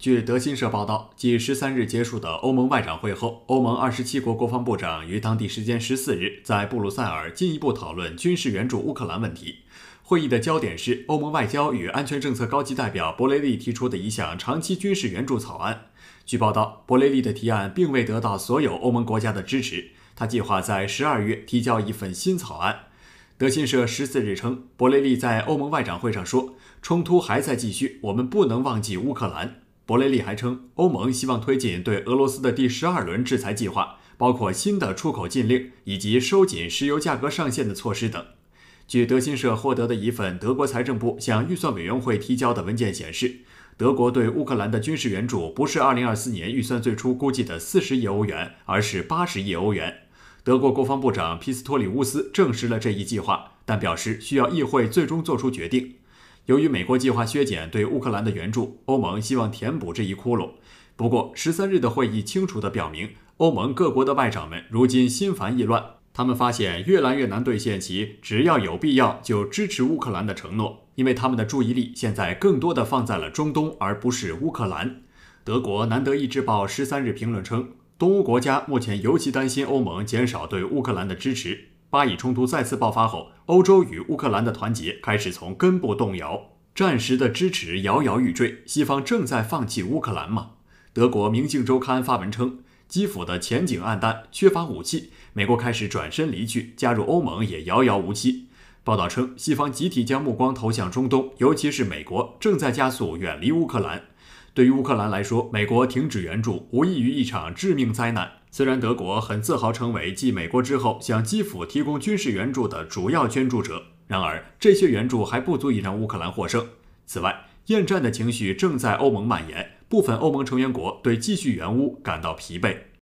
据德新社报道，继十三日结束的欧盟外长会后，欧盟二十七国国防部长于当地时间十四日在布鲁塞尔进一步讨论军事援助乌克兰问题。会议的焦点是欧盟外交与安全政策高级代表博雷利提出的一项长期军事援助草案。据报道，博雷利的提案并未得到所有欧盟国家的支持，他计划在十二月提交一份新草案。德新社十四日称，博雷利在欧盟外长会上说：“冲突还在继续，我们不能忘记乌克兰。”博雷利还称，欧盟希望推进对俄罗斯的第十二轮制裁计划，包括新的出口禁令以及收紧石油价格上限的措施等。据德新社获得的一份德国财政部向预算委员会提交的文件显示，德国对乌克兰的军事援助不是2024年预算最初估计的40亿欧元，而是80亿欧元。德国国防部长皮斯托里乌斯证实了这一计划，但表示需要议会最终做出决定。由于美国计划削减对乌克兰的援助，欧盟希望填补这一窟窿。不过，十三日的会议清楚地表明，欧盟各国的外长们如今心烦意乱。他们发现越来越难兑现其只要有必要就支持乌克兰的承诺，因为他们的注意力现在更多地放在了中东，而不是乌克兰。德国《南德意志报》十三日评论称，东欧国家目前尤其担心欧盟减少对乌克兰的支持。巴以冲突再次爆发后，欧洲与乌克兰的团结开始从根部动摇，战时的支持摇摇欲坠。西方正在放弃乌克兰吗？德国《明镜周刊》发文称，基辅的前景暗淡，缺乏武器，美国开始转身离去，加入欧盟也遥遥无期。报道称，西方集体将目光投向中东，尤其是美国正在加速远离乌克兰。对于乌克兰来说，美国停止援助无异于一场致命灾难。虽然德国很自豪成为继美国之后向基辅提供军事援助的主要捐助者，然而这些援助还不足以让乌克兰获胜。此外，厌战的情绪正在欧盟蔓延，部分欧盟成员国对继续援乌感到疲惫。